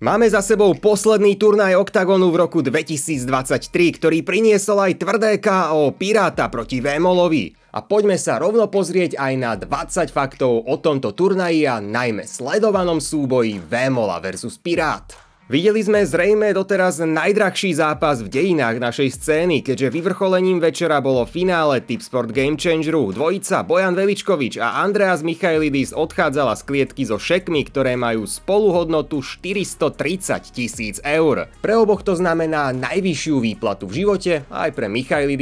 Máme za sebou posledný turnaj OKTAGONu v roku 2023, ktorý priniesol aj tvrdé KO Piráta proti Vémolovi. A poďme sa rovno pozrieť aj na 20 faktov o tomto turnaji a najmä sledovanom súboji Vémola vs Pirát. Videli sme zrejme doteraz najdrahší zápas v dejinách našej scény, keďže vyvrcholením večera bolo finále Tipsport Game Changeru. Dvojica Bojan Veličkovič a Andreas Michailidis odchádzala z klietky so šekmi, ktoré majú spoluhodnotu 430 tisíc eur. Pre oboch to znamená najvyššiu výplatu v živote, aj pre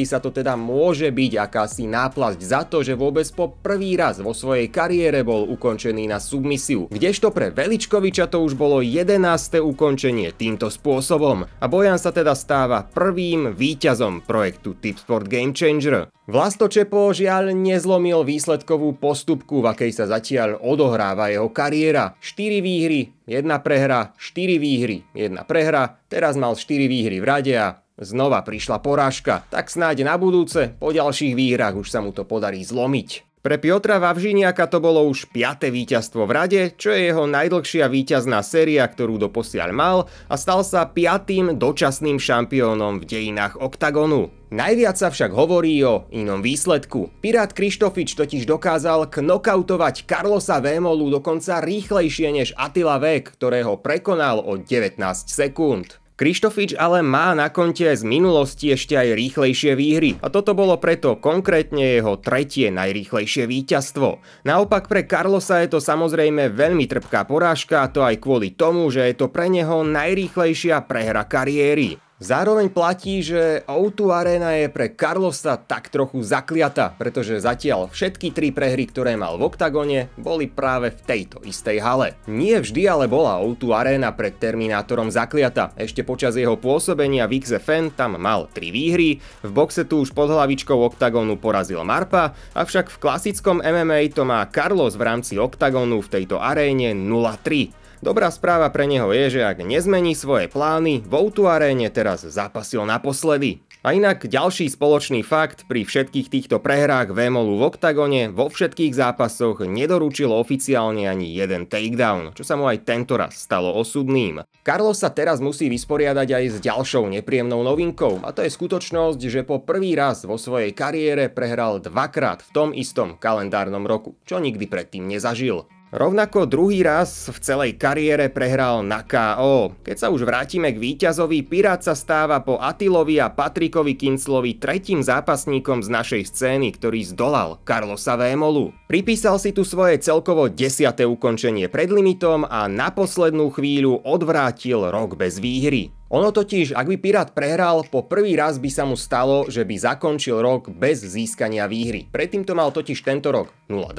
sa to teda môže byť akási náplasť za to, že vôbec po prvý raz vo svojej kariére bol ukončený na submisiu. Kdežto pre Veličkoviča to už bolo 11. ukončenie ukončenie týmto spôsobom a Bojan sa teda stáva prvým výťazom projektu Tipsport Game Changer. Vlasto Čepo žiaľ nezlomil výsledkovú postupku, v akej sa zatiaľ odohráva jeho kariéra. 4 výhry, 1 prehra, 4 výhry, 1 prehra, teraz mal 4 výhry v rade a znova prišla porážka. Tak snáď na budúce, po ďalších výhrách už sa mu to podarí zlomiť. Pre Piotra Vavžiniaka to bolo už piate víťazstvo v rade, čo je jeho najdlhšia víťazná séria, ktorú doposiaľ mal a stal sa 5. dočasným šampiónom v dejinách OKTAGONu. Najviac sa však hovorí o inom výsledku. Pirát Krištofič totiž dokázal knokautovať Carlosa Vémolu dokonca rýchlejšie než Attila Vek, ktorého prekonal o 19 sekúnd. Krištofič ale má na konte z minulosti ešte aj rýchlejšie výhry a toto bolo preto konkrétne jeho tretie najrýchlejšie víťazstvo. Naopak pre Carlosa je to samozrejme veľmi trpká porážka a to aj kvôli tomu, že je to pre neho najrýchlejšia prehra kariéry. Zároveň platí, že O2 Arena je pre Carlosa tak trochu zakliata, pretože zatiaľ všetky tri prehry, ktoré mal v OKTAGONE, boli práve v tejto istej hale. Nie vždy ale bola O2 Arena pred Terminátorom zakliata. Ešte počas jeho pôsobenia v XFN tam mal tri výhry, v boxe tu už pod hlavičkou OKTAGONu porazil Marpa, avšak v klasickom MMA to má Carlos v rámci OKTAGONu v tejto aréne 0-3. Dobrá správa pre neho je, že ak nezmení svoje plány, v Outu aréne teraz zápasil naposledy. A inak ďalší spoločný fakt, pri všetkých týchto prehrách Vémolu v oktagone vo všetkých zápasoch nedoručil oficiálne ani jeden takedown, čo sa mu aj tento raz stalo osudným. Carlos sa teraz musí vysporiadať aj s ďalšou nepríjemnou novinkou a to je skutočnosť, že po prvý raz vo svojej kariére prehral dvakrát v tom istom kalendárnom roku, čo nikdy predtým nezažil. Rovnako druhý raz v celej kariére prehral na KO. Keď sa už vrátime k víťazovi, Pirát sa stáva po Atilovi a Patrikovi Kinclovi tretím zápasníkom z našej scény, ktorý zdolal Carlosa Vémolu. Pripísal si tu svoje celkovo desiate ukončenie pred limitom a na poslednú chvíľu odvrátil rok bez výhry. Ono totiž, ak by Pirát prehral, po prvý raz by sa mu stalo, že by zakončil rok bez získania výhry. Predtým to mal totiž tento rok 0-2,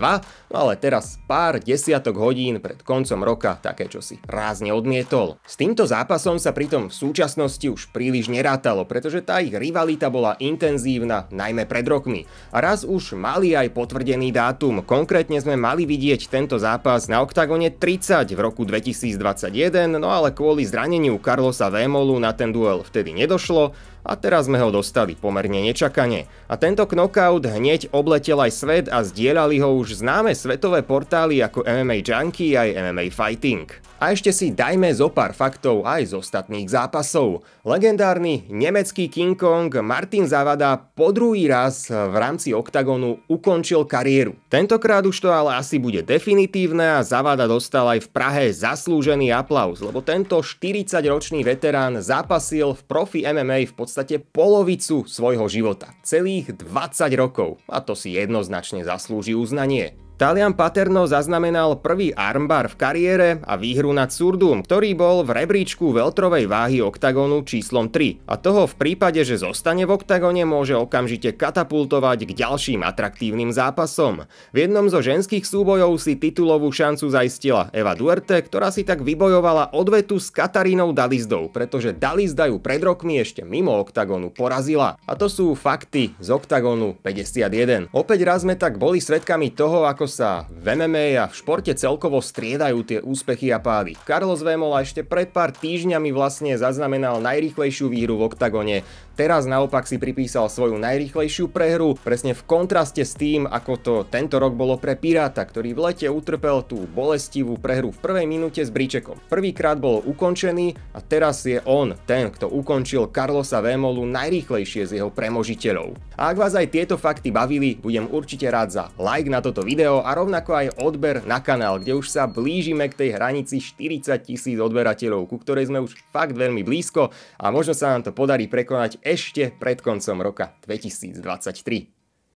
no ale teraz pár desiatok hodín pred koncom roka také čosi rázne odmietol. S týmto zápasom sa pritom v súčasnosti už príliš nerátalo, pretože tá ich rivalita bola intenzívna, najmä pred rokmi. A raz už mali aj potvrdený dátum, konkrétne sme mali vidieť tento zápas na oktagone 30 v roku 2021, no ale kvôli zraneniu Carlosa Vemo smolu, na ten duel vtedy nedošlo a teraz sme ho dostali pomerne nečakane. A tento knockout hneď obletel aj svet a zdieľali ho už známe svetové portály ako MMA Junkie aj MMA Fighting. A ešte si dajme zo pár faktov aj z ostatných zápasov. Legendárny nemecký King Kong Martin Zavada po druhý raz v rámci OKTAGONu ukončil kariéru. Tentokrát už to ale asi bude definitívne a Zavada dostal aj v Prahe zaslúžený aplauz, lebo tento 40-ročný veterán Khan zápasil v profi MMA v podstate polovicu svojho života. Celých 20 rokov. A to si jednoznačne zaslúži uznanie. Talian Paterno zaznamenal prvý armbar v kariére a výhru nad Surdum, ktorý bol v rebríčku veltrovej váhy oktagónu číslom 3 a toho v prípade, že zostane v oktagóne môže okamžite katapultovať k ďalším atraktívnym zápasom. V jednom zo ženských súbojov si titulovú šancu zaistila Eva Duerte, ktorá si tak vybojovala odvetu s Katarínou Dalizdou, pretože Dalizda ju pred rokmi ešte mimo oktagónu porazila. A to sú fakty z oktagónu 51. Opäť raz sme tak boli svedkami toho, ako sa v MMA a v športe celkovo striedajú tie úspechy a pády. Carlos Vemola ešte pred pár týždňami vlastne zaznamenal najrýchlejšiu výhru v oktagone Teraz naopak si pripísal svoju najrýchlejšiu prehru, presne v kontraste s tým, ako to tento rok bolo pre Piráta, ktorý v lete utrpel tú bolestivú prehru v prvej minúte s Bričekom. Prvýkrát bol ukončený a teraz je on ten, kto ukončil Carlosa Vémolu najrýchlejšie z jeho premožiteľov. A ak vás aj tieto fakty bavili, budem určite rád za like na toto video a rovnako aj odber na kanál, kde už sa blížime k tej hranici 40 tisíc odberateľov, ku ktorej sme už fakt veľmi blízko a možno sa nám to podarí prekonať ešte pred koncom roka 2023.